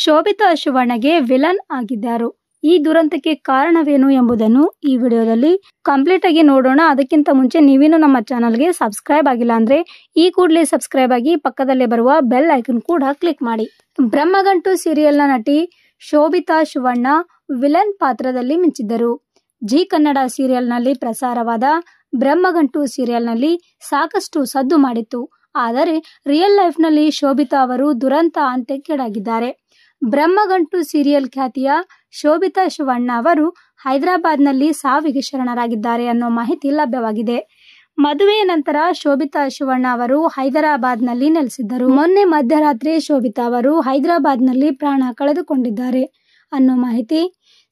Shobhita ಶಿವಣ್ಣಗೆ villain ಆಗಿದ್ದರು ಈ ದುರಂತಕ್ಕೆ ಕಾರಣವೇನು ಎಂಬುದನ್ನು ಈ ವಿಡಿಯೋದಲ್ಲಿ ಕಂಪ್ಲೀಟ್ ಆಗಿ ನೋಡೋಣ ಅದಕ್ಕಿಂತ ಮುಂಚೆ ನೀವೇನು ನಮ್ಮ ಚಾನಲ್ಗೆ ಸಬ್ಸ್ಕ್ರೈಬ್ ಆಗಿಲ್ಲ ಅಂದ್ರೆ ಈ ಕೂಡಲೇ ಸಬ್ಸ್ಕ್ರೈಬ್ ಆಗಿ ಪಕ್ಕದಲ್ಲೇ ಬರುವ ಬೆಲ್ ಐಕನ್ ಕೂಡ ಕ್ಲಿಕ್ ಮಾಡಿ ಬ್ರಹ್ಮಗಂಟು ಸೀರಿಯಲ್ನ ನಟಿ ಶೋಭಿತಾ ಶಿವಣ್ಣ ವಿಲನ್ ಪಾತ್ರದಲ್ಲಿ ಮಿಂಚಿದ್ದರು ಜಿ ಕನ್ನಡ ಸೀರಿಯಲ್ನಲ್ಲಿ ಪ್ರಸಾರವಾದ ಬ್ರಹ್ಮಗಂಟು ಸೀರಿಯಲ್ನಲ್ಲಿ ಸಾಕಷ್ಟು ಸದ್ದು ಮಾಡಿತ್ತು ಆದರೆ ರಿಯಲ್ ಲೈಫ್ನಲ್ಲಿ ಶೋಭಿತಾ ಅವರು ದುರಂತ ಅಂತ್ಯಕ್ಕೆಡಾಗಿದ್ದಾರೆ ಬ್ರಹ್ಮಗಂಟು ಸೀರಿಯಲ್ ಖ್ಯಾತಿಯ ಶೋಭಿತಾ ಶಿವಣ್ಣ ಅವರು ಹೈದರಾಬಾದ್ನಲ್ಲಿ ಸಾವಿಗೆ ಶರಣರಾಗಿದ್ದಾರೆ ಅನ್ನೋ ಮಾಹಿತಿ ಲಭ್ಯವಾಗಿದೆ ಮದುವೆಯ ನಂತರ ಶೋಭಿತಾ ಶಿವಣ್ಣ ಅವರು ಹೈದರಾಬಾದ್ನಲ್ಲಿ ನೆಲೆಸಿದ್ದರು ಮೊನ್ನೆ ಮಧ್ಯರಾತ್ರಿ ಶೋಭಿತಾ ಅವರು ಹೈದರಾಬಾದ್ನಲ್ಲಿ ಪ್ರಾಣ ಕಳೆದುಕೊಂಡಿದ್ದಾರೆ ಅನ್ನೋ ಮಾಹಿತಿ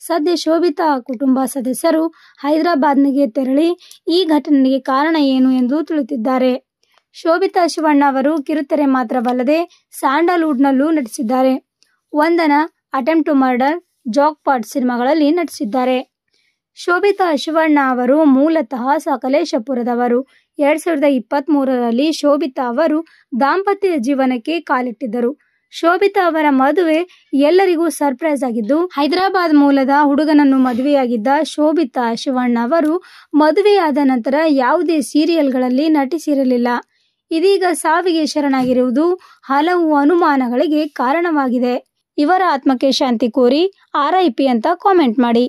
ಸದ್ಯ ಶೋಭಿತಾ ಕುಟುಂಬ ಸದಸ್ಯರು ಹೈದರಾಬಾದ್ನಿಗೆ ತೆರಳಿ ಈ ಘಟನೆಗೆ ಕಾರಣ ಏನು ಎಂದು ತಿಳಿದಿದ್ದಾರೆ ಶೋಭಿತಾ ಶಿವಣ್ಣ ಅವರು ಕಿರುತೆರೆ ಮಾತ್ರವಲ್ಲದೆ ಸ್ಯಾಂಡಲ್ವುಡ್ನಲ್ಲೂ ನಟಿಸಿದ್ದಾರೆ Vandana attempt to murder jackpot ಸಿನಿಮಾಗಳಲ್ಲಿ ನಟಿಸಿದ್ದಾರೆ ಶೋಭಿತಾ ಶಿವಣ್ಣ ಅವರು ಮೂಲತಃ ಸಕಲೇಶಪುರದವರು ಎರಡು ಸಾವಿರದ ಇಪ್ಪತ್ತ್ ಮೂರರಲ್ಲಿ ಶೋಭಿತಾ ಅವರು ದಾಂಪತ್ಯ ಜೀವನಕ್ಕೆ ಕಾಲಿಟ್ಟಿದ್ದರು ಶೋಭಿತಾ ಅವರ ಮದುವೆ ಎಲ್ಲರಿಗೂ ಸರ್ಪ್ರೈಸ್ ಆಗಿದ್ದು ಹೈದರಾಬಾದ್ ಮೂಲದ ಹುಡುಗನನ್ನು ಮದುವೆಯಾಗಿದ್ದ ಶೋಭಿತಾ ಶಿವಣ್ಣ ಅವರು ಮದುವೆಯಾದ ನಂತರ ಯಾವುದೇ ಸೀರಿಯಲ್ಗಳಲ್ಲಿ ನಟಿಸಿರಲಿಲ್ಲ ಇದೀಗ ಸಾವಿಗೆ ಶರಣಾಗಿರುವುದು ಹಲವು ಅನುಮಾನಗಳಿಗೆ ಕಾರಣವಾಗಿದೆ ಇವರ ಆತ್ಮಕ್ಕೆ ಶಾಂತಿ ಕೋರಿ ಆರ್ಐಪಿ ಅಂತ ಕಾಮೆಂಟ್ ಮಾಡಿ